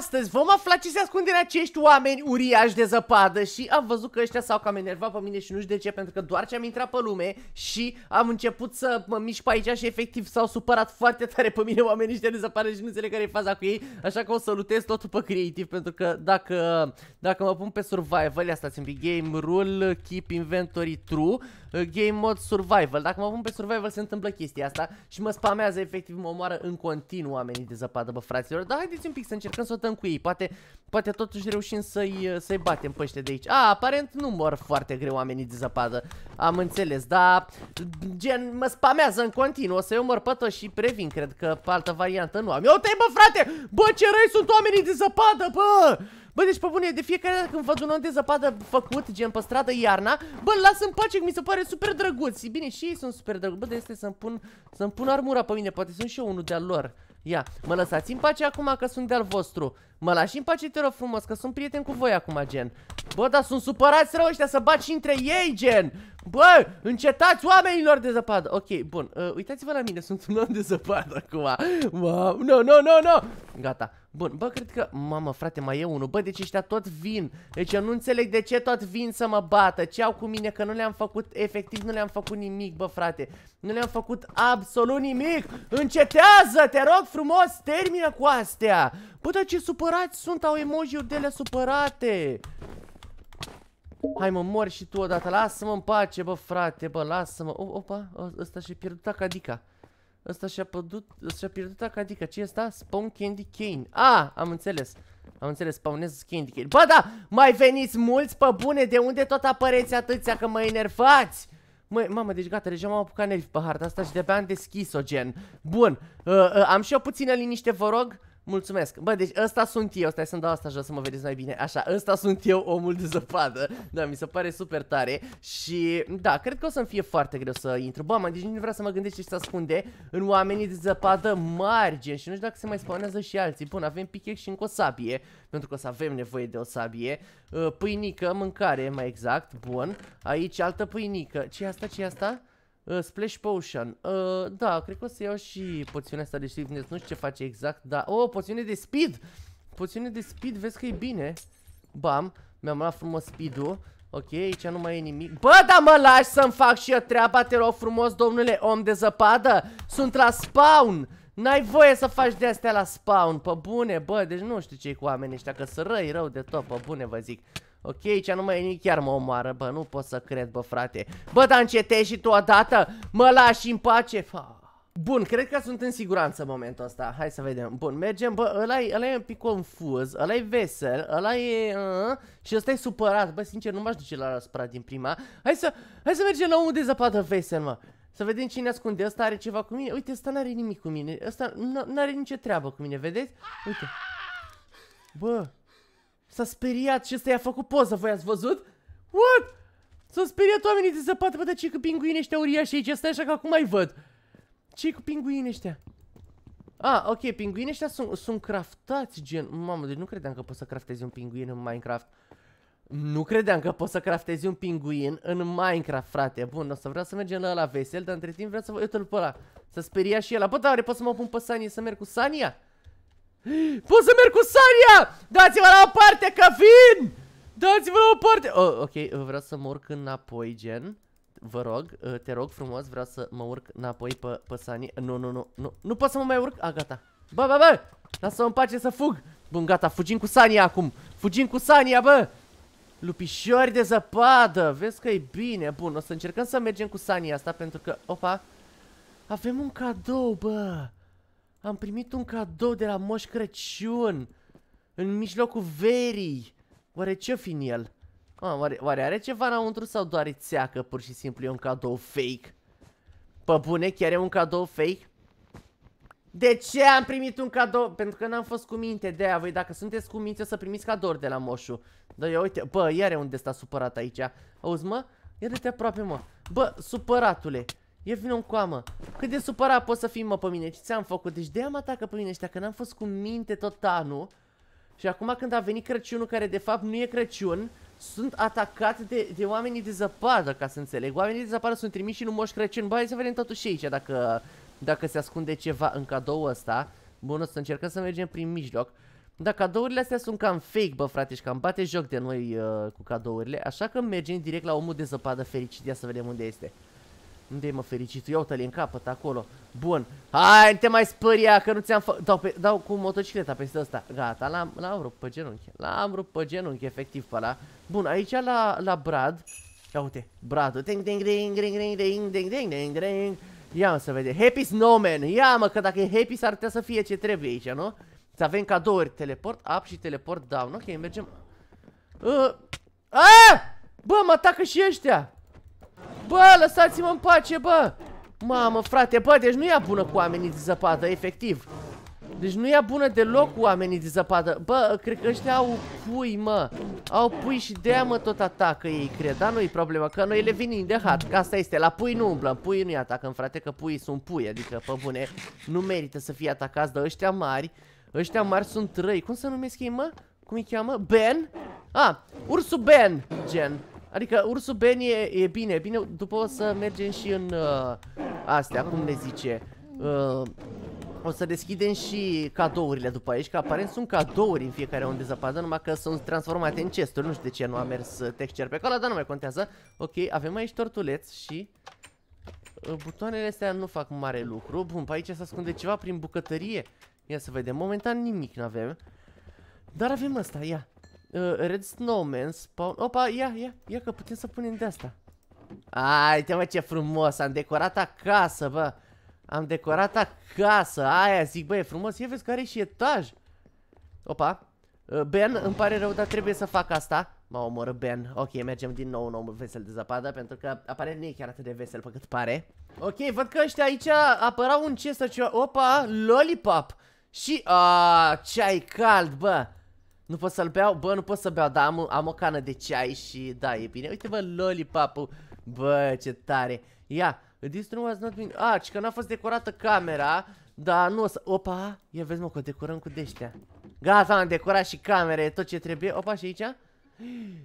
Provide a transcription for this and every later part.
astăzi vom afla ce se ascunde în acești oameni uriași de zăpadă și am văzut că ăștia s-au cam enervat pe mine și nu știu de ce, pentru că doar ce am intrat pe lume și am început să mă mișc pe aici și efectiv s-au supărat foarte tare pe mine oamenii ăștia de zăpadă și nu înțeleg care e faza cu ei, așa că o să lutez totul pe creative, pentru că dacă, dacă mă pun pe survival, ia stați un pic, game rule, keep inventory true, game mode survival, dacă mă pun pe survival se întâmplă chestia asta și mă spamează efectiv, mă omoară în continuu oamenii de zăpadă, bă fraților, dar haideți un pic să încercăm să o luptăm cu ei, poate, poate totuși reușim să-i să batem pe ăștia de aici. A, aparent nu mor foarte greu oamenii de zăpadă, am înțeles, dar gen mă spamează în continuu, o să i omor pe toți și previn, cred că pe altă variantă nu am. Eu te bă frate, bă ce răi sunt oamenii de zăpadă, bă! Bă, deci pe bune, de fiecare dată când văd un om de zăpadă făcut, gen pe stradă iarna, bă, lasă mi pace, mi se pare super drăguț. Bine, și ei sunt super drăguți. Bă, de este să-mi pun, să pun armura pe mine, poate sunt și eu unul de-al lor. Ia, mă lăsați în pace acum că sunt de-al vostru Mă lași în pace, te rog frumos, că sunt prieten cu voi acum, gen Bă, dar sunt supărați rău ăștia să baci între ei, gen Bă, încetați oamenilor de zăpadă Ok, bun, uh, uitați-vă la mine, sunt un om de zăpadă acum Wow, no, no, no, no Gata, bun, bă, cred că, mamă, frate, mai e unul Bă, deci ăștia tot vin Deci eu nu înțeleg de ce tot vin să mă bată Ce au cu mine, că nu le-am făcut, efectiv, nu le-am făcut nimic, bă, frate Nu le-am făcut absolut nimic Încetează, te rog frumos, termină cu astea Bă, dar ce supărați sunt, au emoji-uri de ele supărate Hai mă, mori și tu odată, lasă-mă în pace, bă, frate, bă, lasă-mă. Opa, ăsta și-a pierdut acadica. Ăsta și-a pierdut, și-a pierdut acadica. Ce e asta? Spawn Candy Cane. A, am înțeles. Am înțeles, spawnez Candy Cane. Bă, da, mai veniți mulți pe bune, de unde tot apăreți atâția că mă enervați? Măi, mamă, deci gata, deja m-am apucat nervi pe harta asta și de abia am deschis-o, gen. Bun, uh, uh, am și eu puțină liniște, vă rog. Mulțumesc. Bă, deci ăsta sunt eu. Stai să-mi dau asta jos să mă vedeți mai bine. Așa, ăsta sunt eu, omul de zăpadă. Da, mi se pare super tare. Și da, cred că o să-mi fie foarte greu să intru. Bă, mă, deci nu vreau să mă gândesc ce se ascunde în oamenii de zăpadă margin. Și nu știu dacă se mai spawnează și alții. Bun, avem pickaxe și încă o sabie. Pentru că o să avem nevoie de o sabie. Uh, pâinică, mâncare, mai exact. Bun. Aici altă pâinică. ce asta? ce asta? Uh, splash Potion. Uh, da, cred că o să iau și poțiunea asta de swiftness. Nu știu ce face exact, dar... Oh, poțiune de speed! Poțiune de speed, vezi că e bine. Bam, mi-am luat frumos speed-ul. Ok, aici nu mai e nimic. Bă, da, mă lași să-mi fac și eu treaba, te rog frumos, domnule om de zăpadă. Sunt la spawn. N-ai voie să faci de-astea la spawn, pe bune, bă, deci nu știu ce cu oamenii ăștia, că sunt răi rău de tot, pe bune vă zic. Ok, aici nu mai e nici chiar mă omoară, bă, nu pot să cred, bă, frate. Bă, dar încetezi și tu odată, mă lași în pace, fa. Bun, cred că sunt în siguranță în momentul ăsta. Hai să vedem. Bun, mergem. Bă, ăla e, ăla e un pic confuz, ăla e vesel, ăla e... Uh, și ăsta e supărat. Bă, sincer, nu m-aș duce la răspărat din prima. Hai să, hai să mergem la omul de zăpadă vesel, mă. Să vedem cine ascunde. Ăsta are ceva cu mine. Uite, ăsta n-are nimic cu mine. Ăsta n-are nicio treabă cu mine, vedeți? Uite. Bă, S-a speriat și ăsta i-a făcut poză, voi ați văzut? What? S-au speriat oamenii de zăpadă, bă, dar ce cu pinguini ăștia uriași aici, stai așa că acum mai văd. ce cu pinguini ăștia? Ah, ok, pinguini ăștia sunt, sunt craftați, gen, mamă, deci nu credeam că poți să craftezi un pinguin în Minecraft. Nu credeam că poți să craftezi un pinguin în Minecraft, frate. Bun, o să vreau să mergem la la vesel, dar între timp vreau să vă... Uite-l pe ăla. Să speriat și el. Bă, dar pot să mă pun pe Sania să merg cu Sania? Pot să merg cu Saria! Dați-vă la o parte, că vin! Dați-vă la o parte! Oh, ok, vreau să mă urc înapoi, gen. Vă rog, uh, te rog frumos, vreau să mă urc înapoi pe, pe Sani. Nu, nu, nu, nu, nu pot să mă mai urc. A, gata. Bă, bă, bă! Lasă-mă în pace să fug! Bun, gata, fugim cu Sania acum! Fugim cu Sania, bă! Lupișori de zăpadă! Vezi că e bine! Bun, o să încercăm să mergem cu Sania asta pentru că... Opa! Avem un cadou, bă! Am primit un cadou de la Moș Crăciun. În mijlocul verii. Oare ce fi în el? Ah, oare, oare are ceva înăuntru sau doar e țeacă? Pur și simplu e un cadou fake. Pă bune, chiar e un cadou fake? De ce am primit un cadou? Pentru că n-am fost cu minte de aia, voi dacă sunteți cu minte o să primiți cadouri de la moșu. Da, eu uite, bă, iar e unde sta supărat aici. Auzi, mă? Ia de te aproape, mă. Bă, supăratule, Ia vină un coamă. Cât de supărat poți să fii, mă, pe mine? Ce ți-am făcut? Deci de-aia mă atacă pe mine ăștia, că n-am fost cu minte tot anul. Și acum când a venit Crăciunul, care de fapt nu e Crăciun, sunt atacat de, de oamenii de zăpadă, ca să înțeleg. Oamenii de zăpadă sunt trimiși în Moș Crăciun. Bă, să vedem totuși aici, dacă, dacă se ascunde ceva în cadou ăsta. Bun, o să încercăm să mergem prin mijloc. Dar cadourile astea sunt cam fake, bă, frate, și cam bate joc de noi uh, cu cadourile, așa că mergem direct la omul de zăpadă fericit, ia să vedem unde este. Unde-i mă fericit? Ia uite-l, în capăt acolo. Bun. Hai, te mai spăria că nu ți-am făcut... Dau, Dau cu motocicleta peste asta. Gata, l-am rupt pe genunchi. L-am rupt pe genunchi, efectiv, pe ăla. Bun, aici la, la Brad. Ia uite, Brad. Ding, ding, ding, ding, ding, ding, ding, ding, ding, ding. Ia mă să vede. Happy Snowman. Ia mă, că dacă e happy s-ar putea să fie ce trebuie aici, nu? Să avem cadouri. Teleport up și teleport down. Ok, mergem. Uh. Ah! Bă, mă atacă și ăștia! Bă, lăsați-mă în pace, bă! Mamă, frate, bă, deci nu ia bună cu oamenii de zăpadă, efectiv. Deci nu ia bună deloc cu oamenii de zăpadă. Bă, cred că ăștia au pui, mă. Au pui și de mă, tot atacă ei, cred. Dar nu-i problema, că noi le vinim de hat. Că asta este, la pui nu umblăm. Pui nu-i atacăm, frate, că pui sunt pui. Adică, pe bune, nu merită să fie atacați, dar ăștia mari... Ăștia mari sunt răi. Cum se numesc ei, mă? Cum îi cheamă? Ben? A, ah, ursul Ben, gen. Adică ursul Ben e, e bine, bine, după o să mergem și în uh, astea, cum le zice. Uh, o să deschidem și cadourile după aici, că aparent sunt cadouri în fiecare unde zăpadă, numai că sunt transformate în chesturi. Nu știu de ce nu a mers uh, texture pe acolo, dar nu mai contează. Ok, avem aici tortuleț și... Uh, butoanele astea nu fac mare lucru. Bun, pe aici se ascunde ceva prin bucătărie. Ia să vedem. Momentan nimic nu avem. Dar avem asta, ia. Uh, Red Snowman spawn... Opa, ia, ia, ia că putem să punem de asta. Ai, te mă ce frumos, am decorat acasă, bă. Am decorat acasă, aia zic, bă, e frumos. Ia vezi că are și etaj. Opa. Uh, ben, îmi pare rău, dar trebuie să fac asta. Mă omoră Ben. Ok, mergem din nou în omul vesel de zapadă pentru că aparent nu e chiar atât de vesel pe cât pare. Ok, văd că ăștia aici apărau un ce Opa, lollipop. Și, a, ce ai cald, bă. Nu pot să-l beau? Bă, nu pot să beau, dar am, am o cană de ceai și da, e bine. Uite, vă, lollipop-ul. Bă, ce tare. Ia, this room not been... Ah, că n-a fost decorată camera, dar nu o să... Opa, ia vezi, mă, că o decorăm cu deștea. Gata, am decorat și camere, tot ce trebuie. Opa, și aici?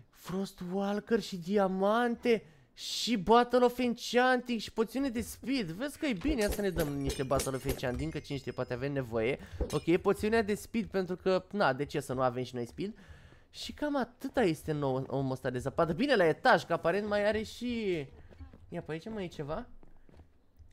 Frostwalker și diamante. Și Battle of Enchanting și poțiune de speed Vezi că e bine, să ne dăm niște Battle of Enchanting Că cine știe, poate avem nevoie Ok, poțiunea de speed pentru că, na, de ce să nu avem și noi speed Și cam atâta este nou omul ăsta de zăpadă Bine, la etaj, că aparent mai are și... Ia, pe aici mai e ceva?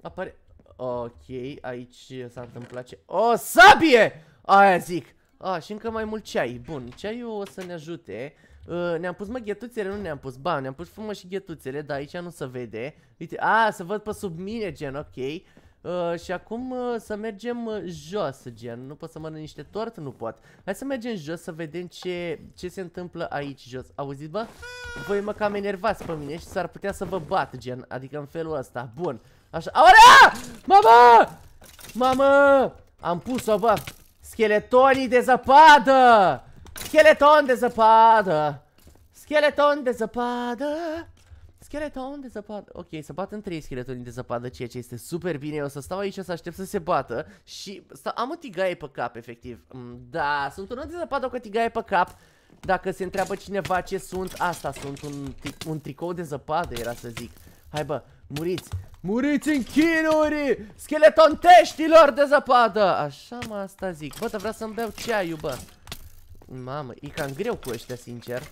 Apare... Ok, aici s-a întâmplat ce... O, sabie! Aia zic! A, și încă mai mult ceai Bun, ceaiul o să ne ajute Ă, ne-am pus, mă, ghetuțele, nu ne-am pus. Ba, ne-am pus frumos și ghetuțele, dar aici nu se vede. Uite, a, să văd pe sub mine, gen, ok. Uh, și acum uh, să mergem jos, gen, nu pot să mănânc niște tort, nu pot Hai să mergem jos să vedem ce, ce se întâmplă aici jos Auziți, bă? Voi mă cam enervați pe mine și s-ar putea să vă bat, gen, adică în felul ăsta Bun, așa, aurea! Mamă! Mamă! Am pus-o, bă! Scheletonii de zăpadă! Scheleton de zăpadă! Scheleton de zăpadă! Scheleton de zăpadă. Ok, să bat în trei scheletoni de zăpadă, ceea ce este super bine. Eu o să stau aici să aștept să se bată și am o tigaie pe cap, efectiv. Mm, da, sunt un om de zăpadă cu o tigaie pe cap. Dacă se întreabă cineva ce sunt, asta sunt un, un tricou de zăpadă, era să zic. Hai bă, muriți! Muriți în chinuri! teștilor de zăpadă! Așa mă, asta zic. Bă, dar vreau să-mi beau ceaiul, bă. Mamă, e cam greu cu ăștia, sincer.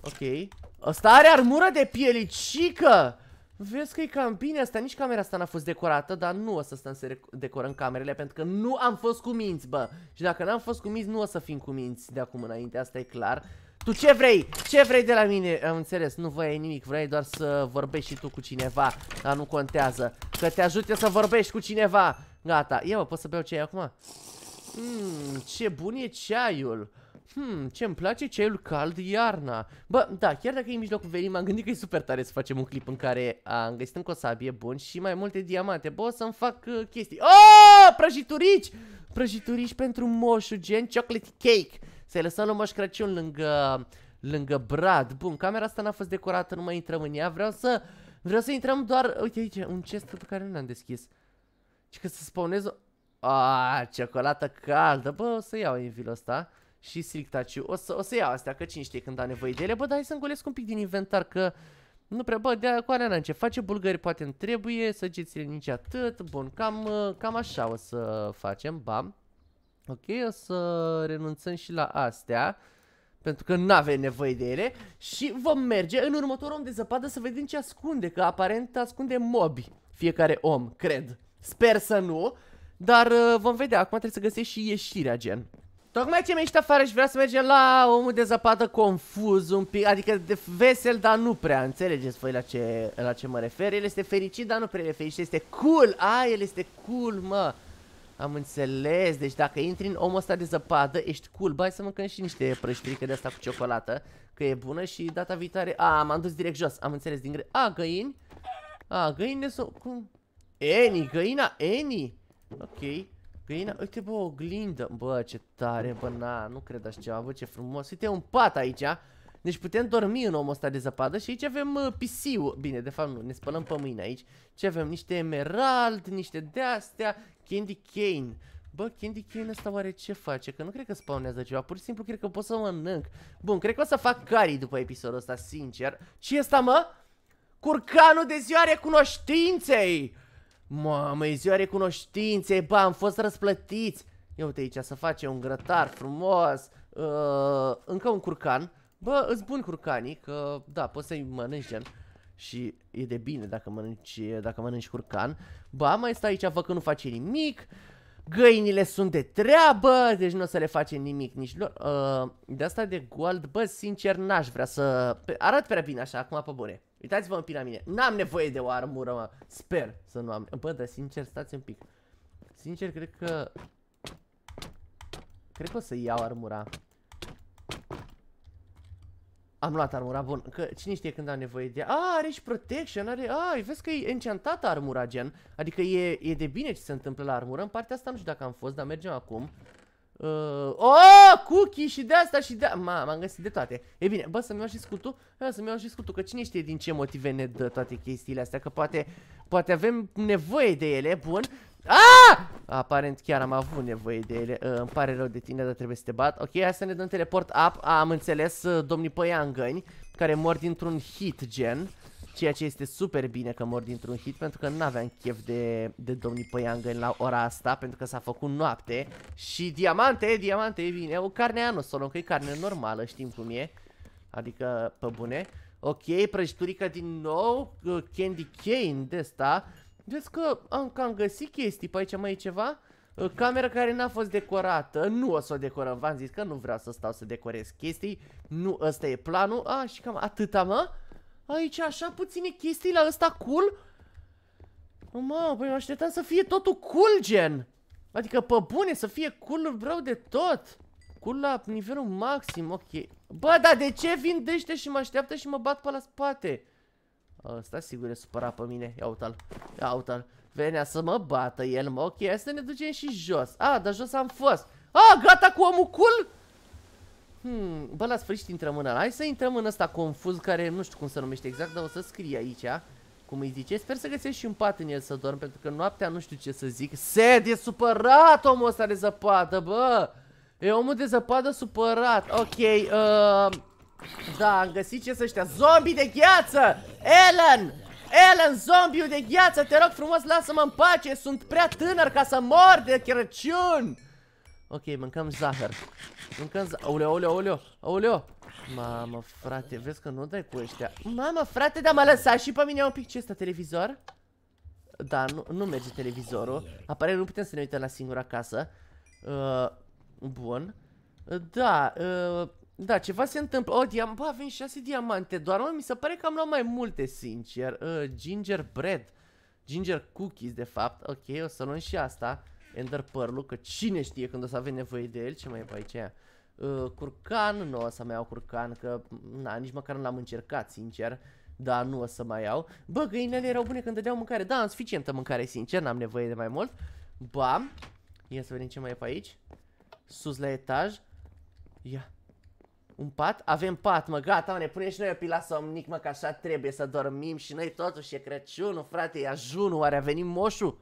Ok. Ăsta are armură de pielicică! Vezi că e cam bine asta, nici camera asta n-a fost decorată, dar nu o să stăm să decorăm camerele pentru că nu am fost cu minți, bă. Și dacă n-am fost cu minți, nu o să fim cu minți de acum înainte, asta e clar. Tu ce vrei? Ce vrei de la mine? Am înțeles, nu vrei nimic, vrei doar să vorbești și tu cu cineva, dar nu contează. Că te ajute să vorbești cu cineva. Gata, ia mă, pot să beau ce acum? Mmm, ce bun e ceaiul. Hmm, ce îmi place ceaiul cald iarna. Bă, da, chiar dacă e în mijlocul verii, m-am gândit că e super tare să facem un clip în care am găsit încă o sabie bun și mai multe diamante. Bă, să-mi fac uh, chestii. Oh, prăjiturici! Prăjiturici pentru moșu, gen chocolate cake. Să-i lăsăm la Moș Crăciun lângă, lângă brad. Bun, camera asta n-a fost decorată, nu mai intrăm în ea. Vreau să, vreau să intrăm doar, uite aici, un chest pe care nu l-am deschis. Și că să spawnez Ah, ciocolată caldă. Bă, o să iau Envil ăsta. Și Silctaciu. O să, o să iau astea, că cine știe când am nevoie de ele. Bă, dar hai să îngolesc un pic din inventar, că... Nu prea, bă, de cu alea n ce face, bulgări poate îmi trebuie, săgețile nici atât, bun, cam, cam așa o să facem, bam. Ok, o să renunțăm și la astea, pentru că nu avem nevoie de ele și vom merge în următorul om de zăpadă să vedem ce ascunde, că aparent ascunde mobi fiecare om, cred. Sper să nu, dar uh, vom vedea, acum trebuie să găsești și ieșirea gen Tocmai ce mi-a afară și vrea să mergem la omul de zăpadă confuz un pic Adică de vesel, dar nu prea, înțelegeți voi la ce, la ce mă refer El este fericit, dar nu prea fericit, este cool A, el este cool, mă am înțeles, deci dacă intri în omul ăsta de zăpadă, ești cool. Bai să mâncăm și niște prăjiturică de asta cu ciocolată, că e bună și data viitoare... A, m-am dus direct jos, am înțeles din gre... A, găini? A, găinile sunt... Cum? Eni, găina, Eni? Ok. Găina, uite bă, o oglindă. Bă, ce tare, bă, na, nu cred așa ceva, bă, ce frumos. Uite, un pat aici. Deci putem dormi în omul ăsta de zăpadă și aici avem uh, pisiu. Bine, de fapt nu, ne spălăm pe mâine aici. Ce avem? Niște emerald, niște de-astea, candy cane. Bă, Candy Cane ăsta oare ce face? Că nu cred că spawnează ceva, pur și simplu cred că pot să mănânc. Bun, cred că o să fac cari după episodul ăsta, sincer. e ăsta, mă? Curcanul de ziua recunoștinței! Mamă, e ziua recunoștinței, ba, am fost răsplătiți. Ia uite aici, să face un grătar frumos. Uh, încă un curcan. Bă, îți bun curcanii, că da, poți să-i mănânci gen. Și e de bine dacă mănânci, dacă mănânci curcan. Ba, mai stai aici, vă că nu face nimic. Găinile sunt de treabă, deci nu o să le facem nimic nici lor. Uh, de asta de gold, bă, sincer, n-aș vrea să... Arăt prea bine așa, acum pe bune. Uitați-vă în pina mine. N-am nevoie de o armură, mă. Sper să nu am. Bă, dar sincer, stați un pic. Sincer, cred că... Cred că o să iau armura. Am luat armura, bun, că cine știe când am nevoie de... A, are și protection, are... A, vezi că e enchantată armura, gen. Adică e, e de bine ce se întâmplă la armură. În partea asta nu știu dacă am fost, dar mergem acum. Uh, oh, cookie și de asta și de Ma, m-am găsit de toate. E bine, bă, să-mi iau și scutul, bă, să-mi iau și scutul, că cine știe din ce motive ne dă toate chestiile astea, că poate, poate avem nevoie de ele, bun. Ah! Aparent chiar am avut nevoie de ele, uh, îmi pare rău de tine, dar trebuie să te bat. Ok, hai să ne dăm teleport up, ah, am înțeles, uh, domnii păiangăni, care mor dintr-un hit gen. Ceea ce este super bine că mor dintr-un hit Pentru că n-aveam chef de, de domnii păiangăni la ora asta Pentru că s-a făcut noapte Și diamante, diamante, e bine O carne anosolon, că e carne normală, știm cum e Adică, pe bune Ok, prăjiturica din nou uh, Candy cane de asta Vezi că am cam găsit chestii pe aici, mai e ceva? Uh, camera care n-a fost decorată, nu o să o decorăm, v-am zis că nu vreau să stau să decorez chestii, nu ăsta e planul, a, și cam atâta mă, Aici așa puține chestii la ăsta cool? Mă, păi mă așteptam să fie totul cool gen. Adică pe bune să fie cool rău de tot. Cool la nivelul maxim, ok. Bă, dar de ce vin dește și mă așteaptă și mă bat pe la spate? Ăsta sigur e supărat pe mine. Ia uita-l. Ia uita-l. Venea să mă bată el, mă. Ok, să ne ducem și jos. A, ah, dar jos am fost. A, ah, gata cu omul cool? Hmm, bă, la sfârșit intrăm în ăla. Hai să intrăm în ăsta confuz, care nu știu cum se numește exact, dar o să scrie aici, cum îi zice. Sper să găsești și un pat în el să dorm, pentru că noaptea nu știu ce să zic. Sed, e supărat omul ăsta de zăpadă, bă! E omul de zăpadă supărat. Ok, uh, da, am găsit ce să ăștia. Zombie de gheață! Ellen! Ellen, zombiu de gheață, te rog frumos, lasă-mă în pace, sunt prea tânăr ca să mor de Crăciun! Ok, mâncăm zahăr. Mâncăm zahăr. Aoleo, aoleo, aoleo, aoleo. Mamă, frate, vezi că nu dai cu ăștia. Mamă, frate, dar m-a lăsat și pe mine un pic. Ce este televizor? Da, nu, nu merge televizorul. Apare nu putem să ne uităm la singura casă. Uh, bun. Da, uh, da, ceva se întâmplă. Oh, diam Bă, avem șase diamante doar, mă, mi se pare că am luat mai multe, sincer. Uh, bread, Ginger cookies, de fapt. Ok, o să luăm și asta. Ender pearl că cine știe când o să avem nevoie de el, ce mai e pe aici? Uh, curcan, nu o să mai iau curcan, că na, nici măcar l am încercat, sincer, dar nu o să mai iau. Bă, găinile erau bune când dădeau mâncare, da, am suficientă mâncare, sincer, n-am nevoie de mai mult. Bam, ia să vedem ce mai e pe aici. Sus la etaj. Ia, un pat? Avem pat, mă, gata, mă, ne punem și noi o pila somnic, mă, că așa trebuie să dormim și noi totuși e Crăciunul, frate, e ajunul, oare a venit moșul?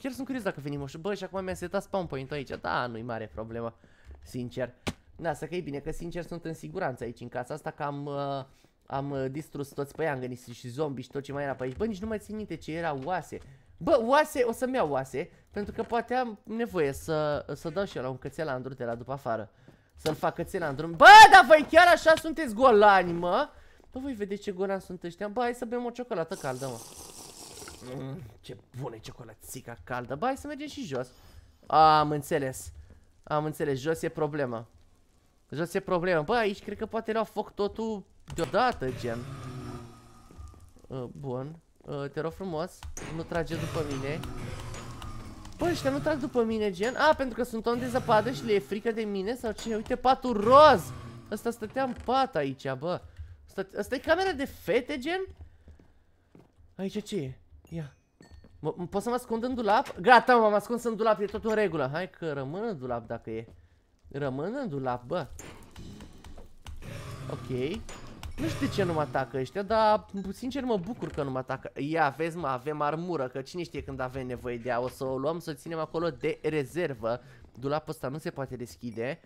Chiar sunt curios dacă venim moșul. Bă, și acum mi-a setat spawn point aici. Da, nu-i mare problemă, sincer. Da, să că e bine, că sincer sunt în siguranță aici, în casa asta, că am, uh, am uh, distrus toți păiangănii și zombi și tot ce mai era pe aici. Bă, nici nu mai țin minte ce era oase. Bă, oase, o să-mi iau oase, pentru că poate am nevoie să, să dau și eu la un cățelandru de la după afară. Să-l fac cățelandru. Bă, dar voi chiar așa sunteți golani, mă? Bă, voi vedeți ce golani sunt ăștia? Bă, hai să bem o ciocolată caldă, mă. Mm, ce bună e ciocolățica caldă. Bai, să mergem și jos. A, am înțeles. Am înțeles, jos e problema. Jos e problema. Bă, aici cred că poate lua foc totul deodată, gen. Uh, bun. Uh, te rog frumos, nu trage după mine. Bă, ăștia nu trag după mine, gen. A, pentru că sunt om de zăpadă și le e frică de mine sau ce? Uite, patul roz! Asta stătea în pat aici, bă. Asta, asta e camera de fete, gen? Aici ce e? M pot să mă ascund în dulap? Gata, m-am ascuns în dulap, e tot în regulă. Hai că rămân în dulap dacă e. Rămân în dulap, bă. Ok. Nu știu de ce nu mă atacă ăștia, dar sincer mă bucur că nu mă atacă. Ia, vezi mă, avem armură, că cine știe când avem nevoie de ea. O să o luăm, să o ținem acolo de rezervă. Dulapul ăsta nu se poate deschide.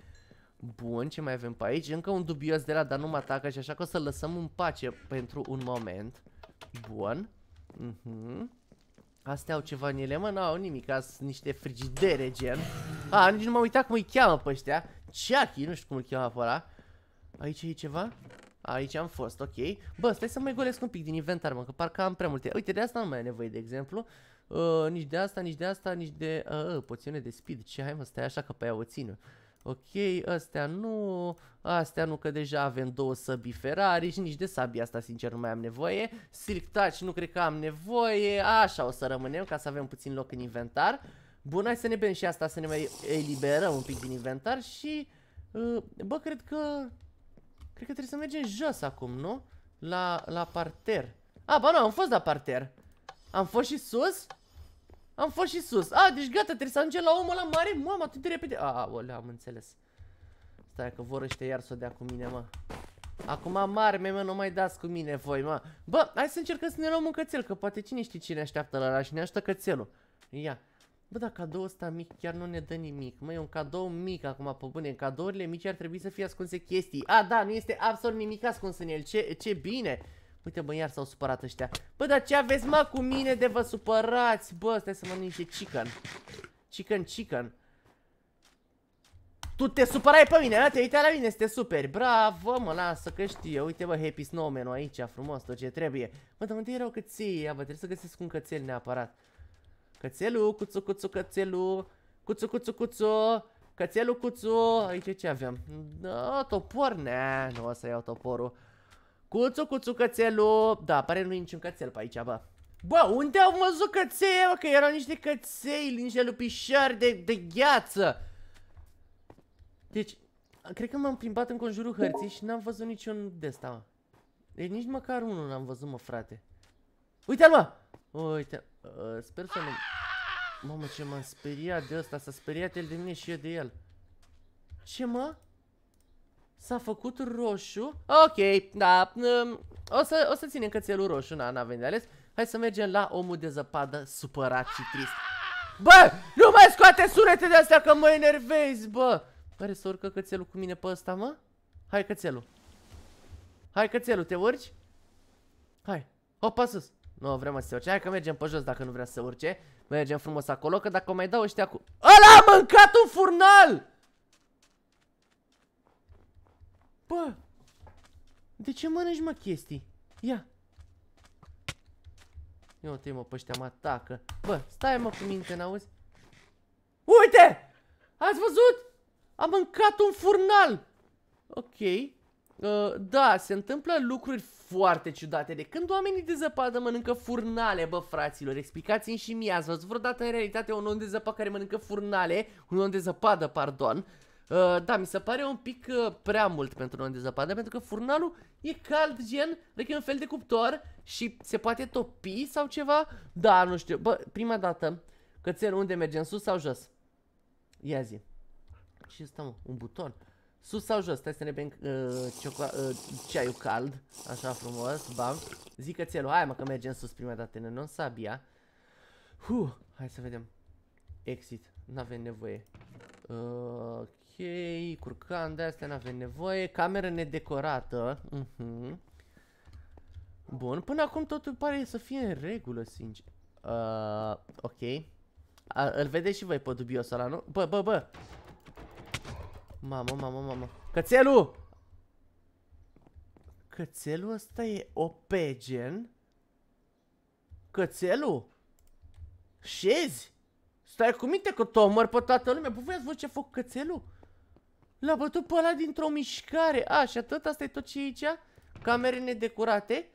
Bun, ce mai avem pe aici? Încă un dubios de la, dar nu mă atacă și așa că o să lăsăm în pace pentru un moment. Bun. Mhm. Uh -huh. Astea au ceva în ele, mă, n-au nimic, sunt niște frigidere, gen. A, nici nu m-am uitat cum îi cheamă pe ăștia. Chucky, nu știu cum îl cheamă pe ăla. Aici e ceva? Aici am fost, ok. Bă, stai să mai golesc un pic din inventar, mă, că parcă am prea multe. Uite, de asta nu mai am nevoie, de exemplu. Uh, nici de asta, nici de asta, nici de... Uh, uh poțiune de speed, ce? Hai mă, stai așa că pe aia o țină. Ok, astea nu, astea nu, că deja avem două săbi Ferrari și nici de sabia asta, sincer, nu mai am nevoie. Silk Touch nu cred că am nevoie, așa o să rămânem ca să avem puțin loc în inventar. Bun, hai să ne bem și asta, să ne mai eliberăm un pic din inventar și... Uh, bă, cred că... Cred că trebuie să mergem jos acum, nu? La, la parter. A, bă, nu, am fost la parter. Am fost și sus? Am fost și sus. A, deci gata, trebuie să ajungem la omul la mare. Mama, atât de repede. A, olea, am înțeles. Stai că vor ăștia iar să o dea cu mine, mă. Acum mare, mă, nu mai dați cu mine voi, mă. Bă, hai să încercăm să ne luăm un cățel, că poate cine știe cine așteaptă la și ne așteaptă cățelul. Ia. Bă, dar cadou ăsta mic chiar nu ne dă nimic. Mă, e un cadou mic acum, pe bune. În cadourile mici ar trebui să fie ascunse chestii. A, da, nu este absolut nimic ascuns în el. Ce, ce bine. Uite bă, iar s-au supărat ăștia. Bă, dar ce aveți mă cu mine de vă supărați? Bă, stai să mănânc niște chicken. Chicken, chicken. Tu te supărai pe mine, da? te uita la mine este super, Bravo, mă, lasă că știu. Uite, bă, Happy snowman aici, frumos, tot ce trebuie. Bă, dar unde erau cății? Bă, trebuie să găsesc un cățel neapărat. Cățelu, cuțu, cuțu, cățelu, cuțu, cuțu, cuțu, cățelu, cuțu. Aici ce avem? Da, topor, ne, nu o să iau toporul. Cuțu, cuțu, cățelu Da, pare nu e niciun cățel pe aici, bă. Bă, unde am văzut căței, bă? Că erau niște căței, niște lupișari de, de gheață. Deci, cred că m-am plimbat în conjurul hărții și n-am văzut niciun de ăsta, mă. Deci nici măcar unul n-am văzut, mă, frate. Uite-l, mă! Uite, uh, sper să nu... Mamă, ce m-am speriat de ăsta, s-a speriat el de mine și eu de el. Ce, mă? S-a făcut roșu? Ok, da, um, o, să, o să ținem cățelul roșu, na, n-avem de ales. Hai să mergem la omul de zăpadă, supărat și trist. Bă, nu mai scoate sunete de astea că mă enervezi, bă! Care să urcă cățelul cu mine pe ăsta, mă? Hai cățelul. Hai cățelul, te urci? Hai, hopa sus. Nu vrem să se urce, hai că mergem pe jos dacă nu vrea să se urce. Mergem frumos acolo, că dacă o mai dau ăștia cu... Ăla a mâncat un furnal! Bă! De ce mănânci, mă, chestii? Ia! Eu te mă, pe ăștia mă atacă. Bă, stai mă cu minte, n-auzi? Uite! Ați văzut? Am mâncat un furnal! Ok. Uh, da, se întâmplă lucruri foarte ciudate de când oamenii de zăpadă mănâncă furnale, bă, fraților. Explicați-mi și mie, ați văzut vreodată în realitate un om de zăpadă care mănâncă furnale? Un om de zăpadă, pardon. Uh, da, mi se pare un pic uh, prea mult pentru un de zăpadă, pentru că furnalul e cald, gen, adică e un fel de cuptor și se poate topi sau ceva. Da, nu știu. Bă, prima dată, cățel, unde mergem, sus sau jos? Ia zi. Și stăm, un buton. Sus sau jos? Stai să ne bem uh, uh, ceaiul cald, așa frumos, bam. Zic cățelul, hai mă că mergem sus prima dată, ne non sabia. Huh, hai să vedem. Exit, n-avem nevoie. Uh, curcan de astea n-avem nevoie. Cameră nedecorată. Uh mhm. -huh. Bun, până acum totul pare să fie în regulă, sincer. Uh, ok. A, îl vedeți și voi pe dubios ăla, nu? Bă, bă, bă! Mamă, mamă, mamă. Cățelul! Cățelul ăsta e opegen? Cățelul? Șezi? Stai cu minte că tu omori pe toată lumea. Bă, voi ați văzut ce a făcut cățelul? L-a bătut pe ăla dintr-o mișcare. A, și atât? Asta e tot ce e aici? Camere nedecurate?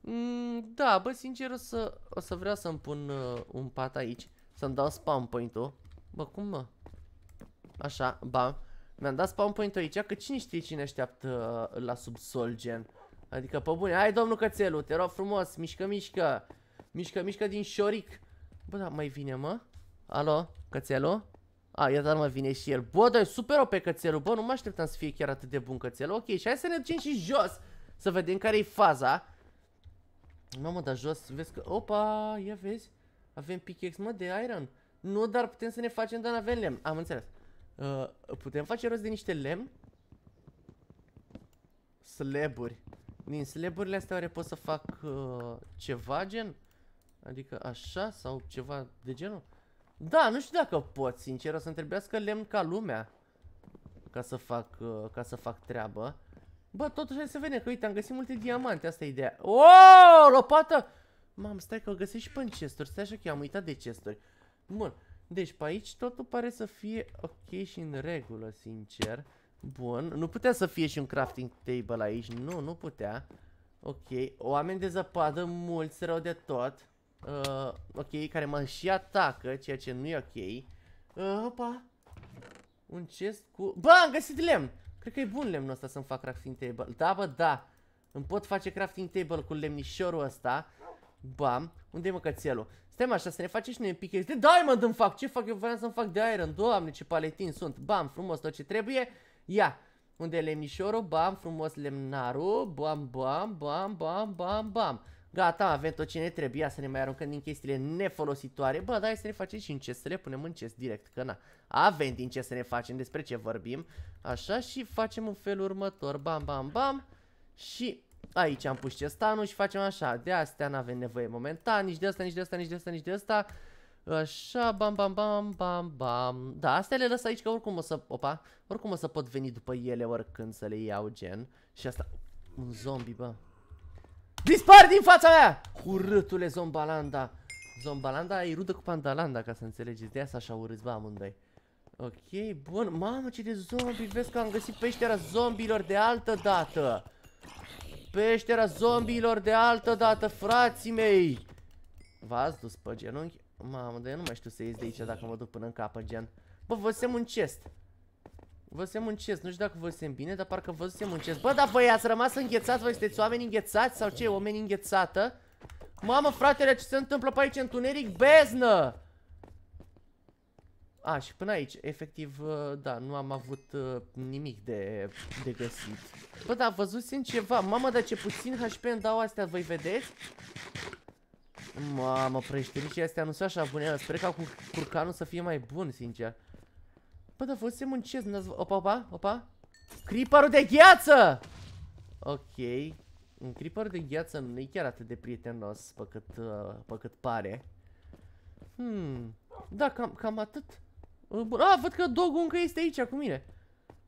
Mm, da, bă, sincer, o să, o să vreau să-mi pun uh, un pat aici. Să-mi dau spam point-ul. Bă, cum mă? Așa, bam. Mi-am dat spawn point aici, că cine știe cine așteaptă uh, la subsol, gen. Adică, pe bune, hai domnul cățelul, te rog frumos, mișcă, mișcă. Mișcă, mișcă din șoric. Bă, da, mai vine, mă? Alo, cățelul? A, iată mă vine și el. Bă, dar e super pe cățelul, bă, nu mă așteptam să fie chiar atât de bun cățelul. Ok, și hai să ne ducem și jos, să vedem care e faza. Mamă, dar jos, vezi că, opa, ia vezi, avem pickaxe, mă, de iron. Nu, dar putem să ne facem, dar avem lemn. Am înțeles. Uh, putem face rost de niște lemn? Slaburi. Din slaburile astea oare pot să fac uh, ceva gen? Adică așa sau ceva de genul? Da, nu știu dacă pot, sincer, o să-mi trebuiască lemn ca lumea ca să fac, uh, ca să fac treabă. Bă, totuși se vedem că, uite, am găsit multe diamante, asta e ideea. O, lopată! Mam, stai că o găsesc și pe chesturi, stai așa că am uitat de chesturi. Bun, deci pe aici totul pare să fie ok și în regulă, sincer. Bun, nu putea să fie și un crafting table aici, nu, nu putea. Ok, oameni de zăpadă, mulți rău de tot uh, ok, care mă și atacă, ceea ce nu e ok. Uh, opa! Un chest cu... Bă, am găsit lemn! Cred că e bun lemnul ăsta să-mi fac crafting table. Da, bă, da! Îmi pot face crafting table cu lemnișorul ăsta. Bam! Unde-i mă cățelul? Stai așa, să ne facem și noi un pickaxe de diamond îmi fac! Ce fac? Eu vreau să-mi fac de iron. Doamne, ce paletin sunt! Bam, frumos tot ce trebuie. Ia! Unde e lemnișorul? Bam, frumos lemnarul. Bam, bam, bam, bam, bam, bam. Gata, avem tot ce ne trebuia să ne mai aruncăm din chestiile nefolositoare. Bă, dar să ne facem și în chest, să le punem în chest direct, că na. Avem din ce să ne facem, despre ce vorbim. Așa și facem în felul următor, bam, bam, bam. Și aici am pus chestanul și facem așa. De astea n-avem nevoie momentan, nici de asta, nici de asta, nici de asta, nici de asta. Așa, bam, bam, bam, bam, bam. Da, astea le las aici, că oricum o să, opa, oricum o să pot veni după ele oricând să le iau gen. Și asta, un zombie, bă. Dispar din fața mea! Urâtule Zombalanda! Zombalanda e rudă cu Pandalanda, ca să înțelegeți. De asta așa urâți, bă, amândoi. Ok, bun. Mamă, ce de zombi! Vezi că am găsit peștera zombilor de altă dată. Peștera zombilor de altă dată, frații mei! V-ați dus pe genunchi? Mamă, dar eu nu mai știu să ies de aici dacă mă duc până în capă, gen. Bă, văsem un chest. Vă se muncesc, nu știu dacă vă sem bine, dar parcă vă se muncesc. Bă, dar voi ați rămas înghețați, voi sunteți oameni înghețați sau ce? Oameni înghețată? Mamă, fratele, ce se întâmplă pe aici? Întuneric, beznă! A, și până aici, efectiv, uh, da, nu am avut uh, nimic de, de găsit. Bă, dar văzusem ceva. Mamă, dar ce puțin HP îmi dau astea, voi vedeți? Mamă, prăjituricii astea nu sunt așa bune. Sper ca cu curcanul să fie mai bun, sincer. Bă, dar voi se muncesc, n-ați... Opa, opa, opa. Creeperul de gheață! Ok. Un creeper de gheață nu e chiar atât de prietenos pe cât, uh, pe cât pare. Hmm. Da, cam, cam atât. Uh, a, văd că dogul încă este aici cu mine.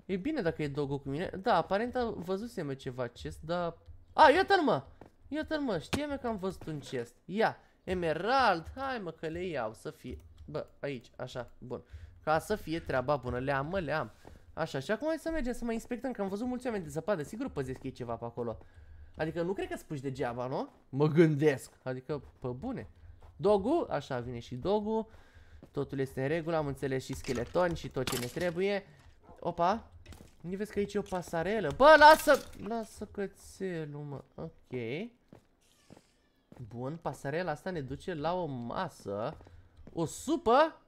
E bine dacă e dogul cu mine. Da, aparent a văzut văzusem ceva chest, dar... A, iată-l mă! Iată-l mă, știe știam că am văzut un chest. Ia, emerald, hai mă că le iau să fie... Bă, aici, așa, bun. Ca să fie treaba bună, le am, mă, le am. Așa, și acum hai să mergem să mai inspectăm, că am văzut mulți oameni de zăpadă, sigur păzesc ei ceva pe acolo. Adică nu cred că de degeaba, nu? Mă gândesc, adică, pe bune. Dogu, așa vine și dogu. Totul este în regulă, am înțeles și scheletoni și tot ce ne trebuie. Opa, nu vezi că aici e o pasarelă. Bă, lasă, lasă cățelul, mă, ok. Bun, pasarela asta ne duce la o masă. O supă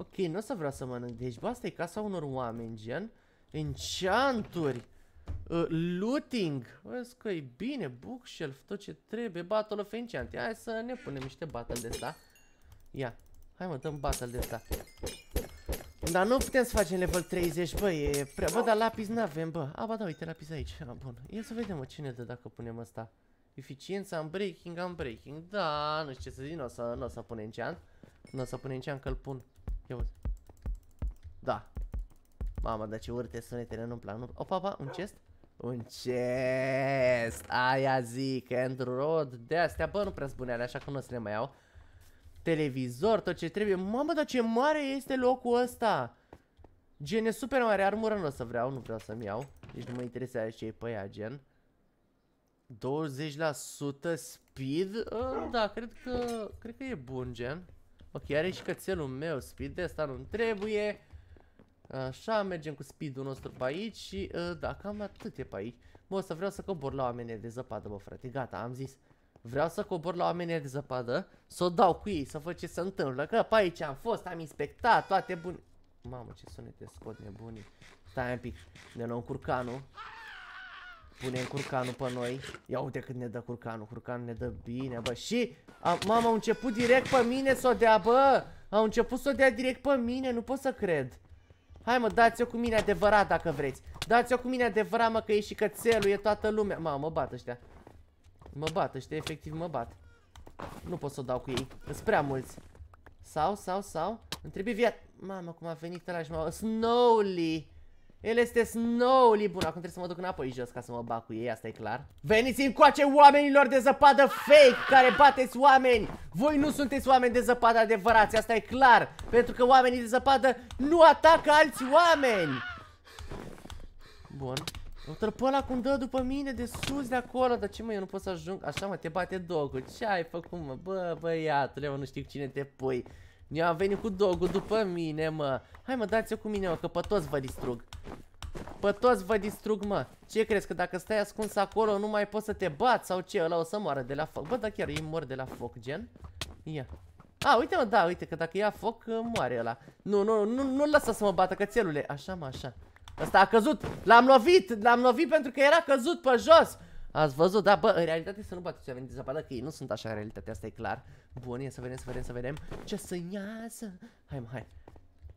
Ok, nu o să vreau să mănânc de aici. Bă, asta e casa unor oameni, gen. Enchanturi. Uh, looting. Vezi că e bine. Bookshelf, tot ce trebuie. Battle of Enchant. Hai să ne punem niște battle de asta. Ia. Hai mă, dăm battle de asta. Dar nu putem să facem level 30, bă, e prea... Bă, dar lapis n-avem, bă. A, bă, da, uite, lapis aici. A, bun. Ia să vedem, mă, cine dă dacă punem asta. Eficiența, am breaking. Da, nu știu ce să zic, nu o să, nu o să pun enchant. Nu o să pun enchant că-l pun Ia uite. Da. Mamă, dar ce urte sunetele, nu-mi plac. Nu... Opa, opa, un chest? Un chest! Aia zic, Android, de-astea, bă, nu prea alea, așa că nu o să le mai iau. Televizor, tot ce trebuie. Mamă, dar ce mare este locul ăsta! Gen, e super mare, armură nu o să vreau, nu vreau să-mi iau. Deci nu mă interesează ce e pe ea, gen. 20% speed? Ă, da, cred că, cred că e bun, gen. Ok, are și cățelul meu speed, de asta nu trebuie. Așa, mergem cu speed-ul nostru pe aici și, uh, da, cam atât e pe aici. Bă, să vreau să cobor la oamenii de zăpadă, bă, frate, gata, am zis. Vreau să cobor la oamenii de zăpadă, să o dau cu ei, să văd ce se întâmplă, că pe aici am fost, am inspectat, toate bune. Mamă, ce sunete scot nebunii. Stai un pic, ne luăm curcanul. Punem curcanul pe noi. Ia uite cât ne dă curcanul. Curcanul ne dă bine, bă. Și, a, mama, au început direct pe mine să o dea, bă. Au început să o dea direct pe mine, nu pot să cred. Hai mă, dați-o cu mine adevărat dacă vreți. Dați-o cu mine adevărat, mă, că e și cățelul, e toată lumea. Mamă, mă bat ăștia. Mă bat ăștia, efectiv mă bat. Nu pot să o dau cu ei, sunt prea mulți. Sau, sau, sau, îmi trebuie Mamă, cum a venit ăla și m-a... Snowly! El este snowly bun. Acum trebuie să mă duc înapoi jos ca să mă bag cu ei, asta e clar. Veniți în coace oamenilor de zăpadă fake care bateți oameni. Voi nu sunteți oameni de zăpadă adevărați, asta e clar. Pentru că oamenii de zăpadă nu atacă alți oameni. Bun. O l pe ăla cum dă după mine de sus de acolo Dar ce mă, eu nu pot să ajung Așa mă, te bate dogul Ce ai făcut mă? Bă, băiatule, mă, nu știu cine te pui eu am venit cu dogul după mine, mă. Hai mă, dați-o cu mine, mă, că pe toți vă distrug. Pe toți vă distrug, mă. Ce crezi, că dacă stai ascuns acolo nu mai poți să te bat sau ce? Ăla o să moară de la foc. Bă, dar chiar ei mor de la foc, gen. Ia. A, uite mă, da, uite, că dacă ia foc, moare ăla. Nu, nu, nu, nu lăsa să mă bată cățelule. Așa, mă, așa. Ăsta a căzut. L-am lovit, l-am lovit pentru că era căzut pe jos. Ați văzut? Da, bă, în realitate să nu bateți oameni de zăpadă, că ei nu sunt așa în realitate, asta e clar. Bun, ia să vedem, să vedem, să vedem ce să iasă. Hai, mă, hai.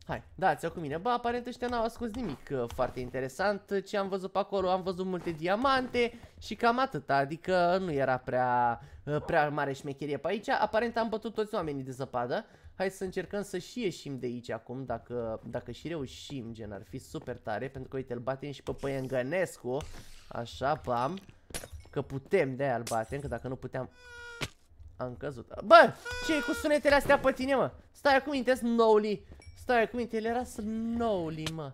Hai, da, ți cu mine. Bă, aparent ăștia n-au ascuns nimic uh, foarte interesant. Uh, ce am văzut pe acolo, am văzut multe diamante și cam atât. Adică nu era prea, uh, prea mare șmecherie pe aici. Aparent am bătut toți oamenii de zăpadă. Hai să încercăm să și ieșim de aici acum, dacă, dacă și reușim, gen, ar fi super tare. Pentru că, uite, îl batem și pe Păiengănescu. Așa, bam. Că putem, de-aia îl batem, că dacă nu puteam... Am căzut. Bă, ce cu sunetele astea pe tine, mă? Stai acum minte, Snowly. Stai acum minte, el era Snowly, mă.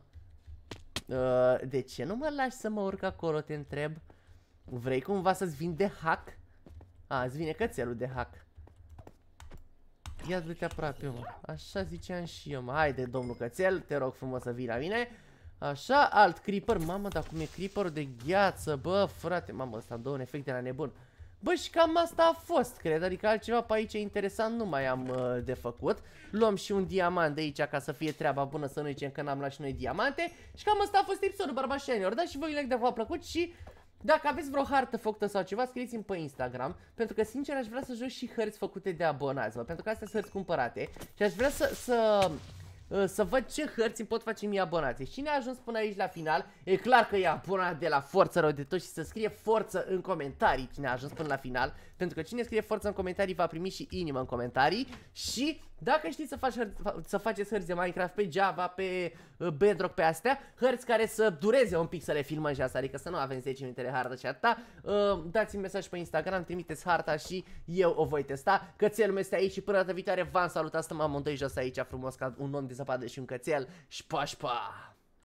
Uh, de ce nu mă lași să mă urc acolo, te întreb? Vrei cumva să-ți vin de hack? A, îți vine cățelul de hack. Ia du-te aproape, mă. Așa ziceam și eu, mă. Haide, domnul cățel, te rog frumos să vii la mine. Așa, alt creeper, mamă, dar cum e creeperul de gheață, bă, frate, mamă, ăsta îmi dă un efect de la nebun. Bă, și cam asta a fost, cred, adică altceva pe aici interesant nu mai am uh, de făcut. Luăm și un diamant de aici ca să fie treaba bună, să nu zicem că n-am luat și noi diamante. Și cam asta a fost episodul, Barbașenilor da și voi like dacă v-a plăcut și... Dacă aveți vreo hartă făcută sau ceva, scrieți-mi pe Instagram, pentru că sincer aș vrea să joc și hărți făcute de abonați, bă, pentru că astea sunt hărți cumpărate și aș vrea să, să Uh, să văd ce hărți îmi pot face mie abonații. Și ne-a ajuns până aici la final. E clar că e abonat de la Forță Rău de tot și să scrie Forță în comentarii cine a ajuns până la final. Pentru că cine scrie Forță în comentarii va primi și inimă în comentarii. Și dacă știți să, faci să faceți hărți de Minecraft pe Java, pe uh, Bedrock, pe astea, hărți care să dureze un pic să le filmăm și asta, adică să nu avem 10 minute de hartă și atâta, uh, dați-mi mesaj pe Instagram, trimiteți harta și eu o voi testa. Cățelul este aici și până data viitoare v-am salutat, stăm amândoi jos aici frumos ca un om de zăpadă și un cățel și pa, pa!